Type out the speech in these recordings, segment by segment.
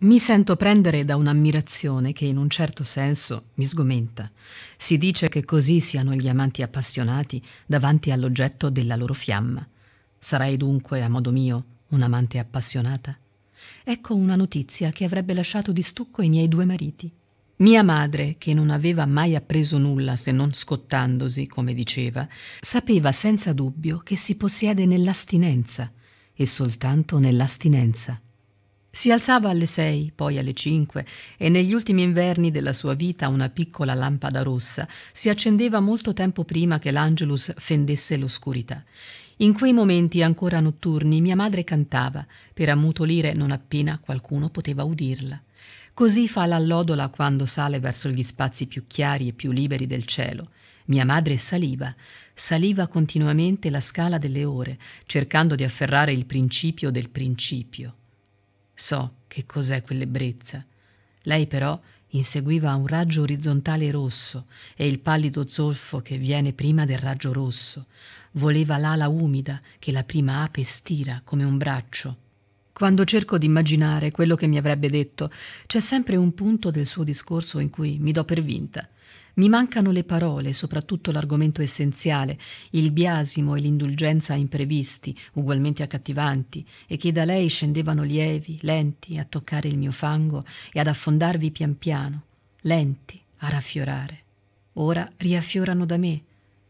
Mi sento prendere da un'ammirazione che in un certo senso mi sgomenta. Si dice che così siano gli amanti appassionati davanti all'oggetto della loro fiamma. Sarai dunque, a modo mio, un'amante appassionata? Ecco una notizia che avrebbe lasciato di stucco i miei due mariti. Mia madre, che non aveva mai appreso nulla se non scottandosi, come diceva, sapeva senza dubbio che si possiede nell'astinenza e soltanto nell'astinenza. Si alzava alle sei, poi alle cinque, e negli ultimi inverni della sua vita una piccola lampada rossa si accendeva molto tempo prima che l'Angelus fendesse l'oscurità. In quei momenti ancora notturni mia madre cantava, per ammutolire non appena qualcuno poteva udirla. Così fa l'allodola quando sale verso gli spazi più chiari e più liberi del cielo. Mia madre saliva, saliva continuamente la scala delle ore, cercando di afferrare il principio del principio. So che cos'è quell'ebbrezza. Lei però inseguiva un raggio orizzontale rosso e il pallido zolfo che viene prima del raggio rosso. Voleva l'ala umida che la prima ape stira come un braccio. Quando cerco di immaginare quello che mi avrebbe detto, c'è sempre un punto del suo discorso in cui mi do per vinta. Mi mancano le parole, soprattutto l'argomento essenziale, il biasimo e l'indulgenza imprevisti, ugualmente accattivanti, e che da lei scendevano lievi, lenti, a toccare il mio fango e ad affondarvi pian piano, lenti, a raffiorare. Ora riaffiorano da me,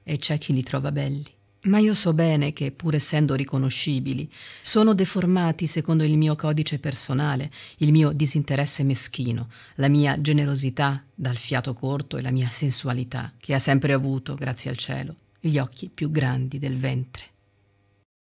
e c'è chi li trova belli. Ma io so bene che, pur essendo riconoscibili, sono deformati secondo il mio codice personale, il mio disinteresse meschino, la mia generosità dal fiato corto e la mia sensualità, che ha sempre avuto, grazie al cielo, gli occhi più grandi del ventre.